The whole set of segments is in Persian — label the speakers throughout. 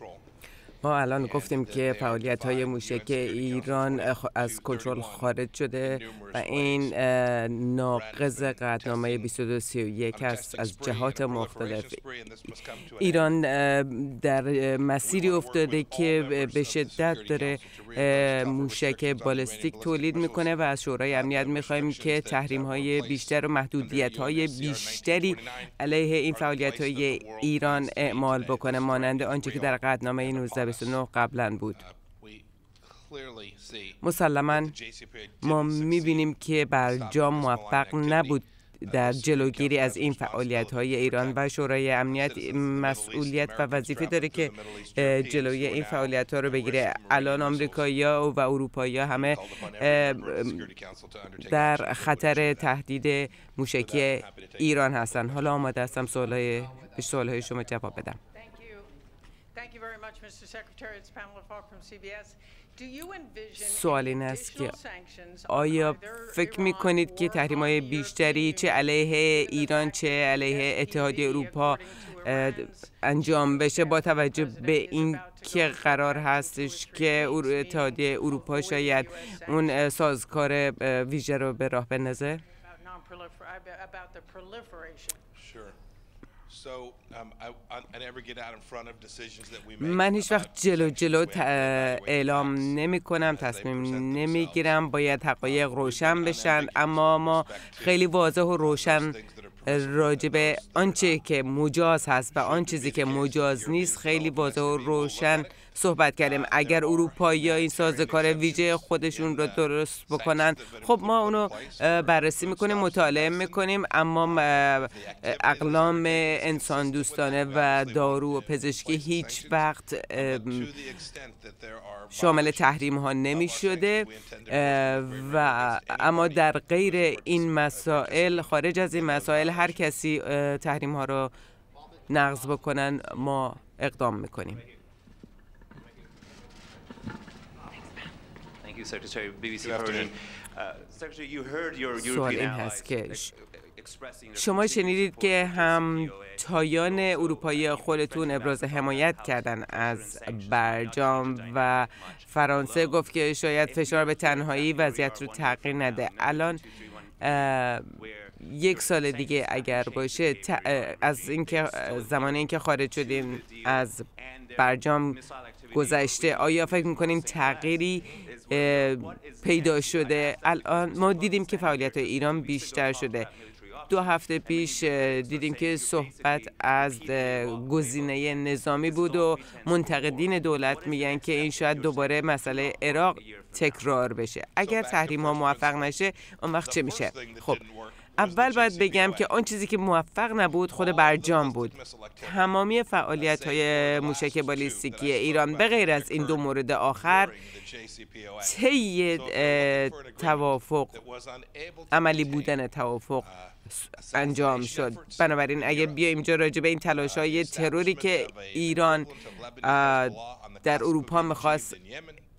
Speaker 1: control. ما الان گفتیم که فعالیت های موشک ایران از کنترل خارج شده و این ناقض قدنامه 2231 است از جهات مختلف ایران در مسیری افتاده که به شدت داره موشک بالستیک تولید میکنه و از شورای امنیت می‌خوایم که تحریم های بیشتر و محدودیت های بیشتری علیه این فعالیت های ایران اعمال بکنه مانند آنچه که در قدنامه 19 قبلا بود uh, مسلما ما میبینیم که برجام موفق نبود در جلوگیری از این فعالیت های ایران و شورای امنیت مسئولیت و وظیفه داره که جلوی این فعالیت ها رو بگیره الان امریکایی ها و اروپایی ها همه در خطر تهدید موشکی ایران هستن حالا آماده هستم سوال های شما جواب بدم سوال این است که آیا فکر می کنید که تحریم های بیشتری چه علیه ایران چه علیه اتحادیه اروپا انجام بشه با توجه به این که قرار هستش که اتحادیه اروپا شاید اون سازکار ویژه رو به راه بندازه؟ Um, من هیچ وقت جلو جلو اعلام نمی کنم تصمیم نمی گیرم باید um, حقایق روشن بشن اما ما خیلی واضح و روشن راجب آنچه که مجاز هست و آن چیزی که مجاز نیست خیلی واضح و روشن صحبت کردیم اگر اروپایی ها این سازکار ویژه خودشون رو درست بکنن خب ما اونو بررسی میکنیم مطالعه میکنیم اما اقلام انسان دوستانه و دارو و پزشکی هیچ وقت شامل تحریم ها نمی شده و اما در غیر این مسائل خارج از این مسائل هر کسی تحریم ها رو نقض بکنن ما اقدام میکنیم سوال این هست که شما شنیدید که هم تایان اروپایی خودتون ابراز حمایت کردن از برجام و فرانسه گفت که شاید فشار به تنهایی وضعیت رو تغییر نده الان یک سال دیگه اگر باشه از اینکه زمان اینکه خارج شدیم از برجام گذشته آیا فکر میکنین تغییری پیدا شده الان ما دیدیم که فعالیت ایران بیشتر شده دو هفته پیش دیدیم که صحبت از گزینه نظامی بود و منتقدین دولت میگن که این شاید دوباره مسئله عراق تکرار بشه اگر تحریم ها موفق نشه اون وقت چه میشه خب اول باید بگم که آن چیزی که موفق نبود خود برجام بود تمامی فعالیت های موشک بالیستیکی ایران به غیر از این دو مورد آخر طی توافق عملی بودن توافق انجام شد بنابراین اگر بیایم اینجا راجع به این تلاش های تروری که ایران در اروپا میخواست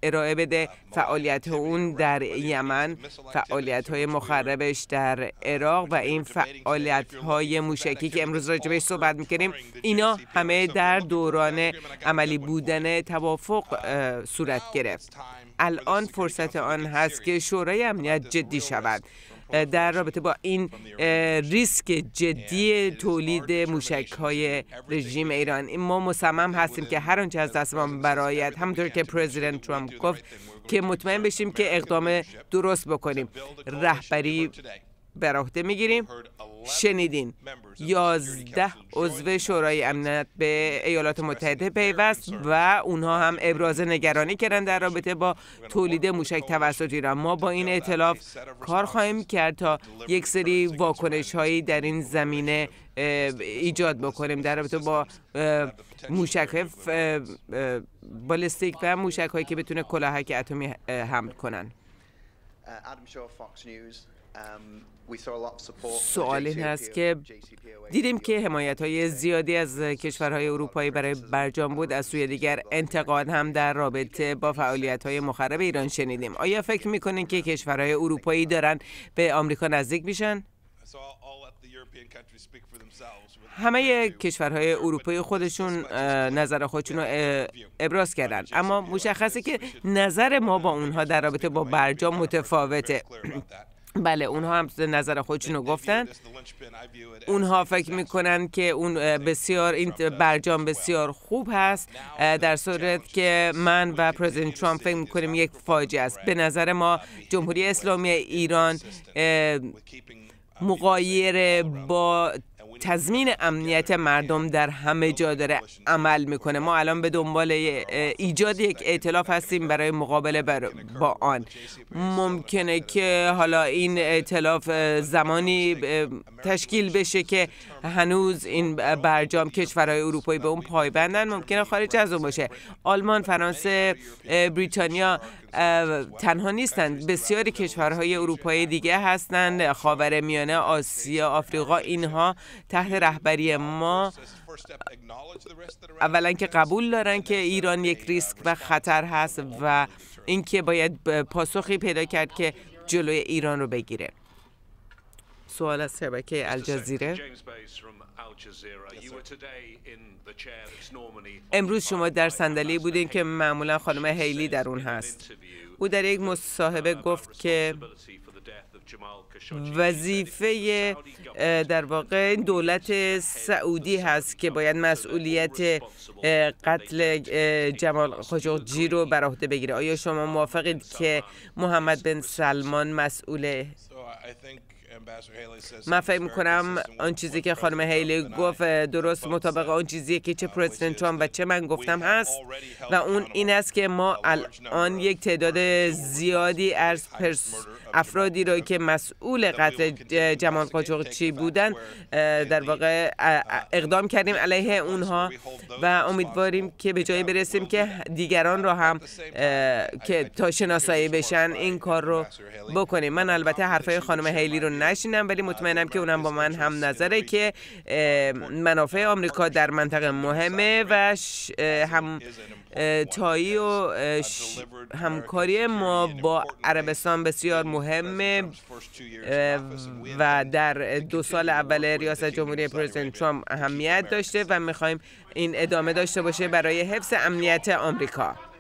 Speaker 1: ارائه بده فعالیت اون در یمن فعالیت های مخربش در عراق و این فعالیت های موشکی که امروز بهش صحبت میکنیم اینا همه در دوران عملی بودن توافق صورت گرفت الان فرصت آن هست که شورای امنیت جدی شود در رابطه با این ریسک جدی تولید موشک های رژیم ایران ما مصمم هستیم که هر آنچه از ما برایت همونطور که پرزیدنت ترامپ گفت که مطمئن بشیم که اقدام درست بکنیم رهبری بر عهده میگیریم شنیدین یازده عضو شورای امنیت به ایالات متحده پیوست و اونها هم ابراز نگرانی کردن در رابطه با تولید موشک توسط ایران ما با این اطلاف کار خواهیم کرد تا یک سری واکنش هایی در این زمینه ایجاد بکنیم در رابطه با موشک بالستیک و موشک هایی که بتونه کلاهک اتمی حمل کنن uh، Um, سوال این هست که دیدیم که حمایت های زیادی از کشورهای اروپایی برای برجام بود از سوی دیگر انتقاد هم در رابطه با فعالیت های مخرب ایران شنیدیم آیا فکر میکنین که کشورهای اروپایی دارن به آمریکا نزدیک میشن؟ همه کشورهای اروپایی خودشون نظر خودشون رو ابراز کردن اما مشخصه که نظر ما با اونها در رابطه با برجام متفاوته بله اونها هم نظر خودشون رو گفتن اونها فکر میکنن که اون بسیار این برجام بسیار خوب هست در صورت که من و پرزیدنت ترامپ فکر میکنیم یک فاجعه است به نظر ما جمهوری اسلامی ایران uh, مقایر با تضمین امنیت مردم در همه جا داره عمل میکنه ما الان به دنبال ایجاد یک ائتلاف هستیم برای مقابله با آن ممکنه که حالا این ائتلاف زمانی تشکیل بشه که هنوز این برجام کشورهای اروپایی به اون پایبندن ممکنه خارج از اون باشه آلمان فرانسه بریتانیا تنها نیستند بسیاری کشورهای اروپایی دیگه هستند خاور میانه آسیا آفریقا اینها تحت رهبری ما اولا که قبول دارن که ایران یک ریسک و خطر هست و اینکه باید پاسخی پیدا کرد که جلوی ایران رو بگیره سوال از شبکه الجزیره امروز شما در صندلی بودین که معمولا خانم هیلی در اون هست او در یک um, مصاحبه گفت که وظیفه uh, در واقع دولت سعودی هست که باید مسئولیت uh, قتل uh, جمال خاشقجی رو بر عهده بگیره آیا شما موافقید که محمد بن سلمان مسئول من فکر میکنم آن چیزی که خانم هیلی گفت درست مطابق آن چیزی که چه پرزیدنت uh, ترامپ و چه من گفتم هست و اون این است که ما الان یک تعداد زیادی از پرس افرادی را که مسئول قتل جمال قاچاقچی بودند در واقع اقدام کردیم علیه اونها و امیدواریم که به جایی برسیم که دیگران را هم که تا شناسایی بشن این کار رو بکنیم من البته حرفای خانم هیلی رو نشینم ولی uh, مطمئنم که اونم با من هم نظره که منافع آمریکا در منطقه مهمه و هم تایی و همکاری ما با عربستان بسیار مهمه. مهم و در دو سال اول ریاست جمهوری پرزیدنت ترامپ اهمیت داشته و میخوایم این ادامه داشته باشه برای حفظ امنیت آمریکا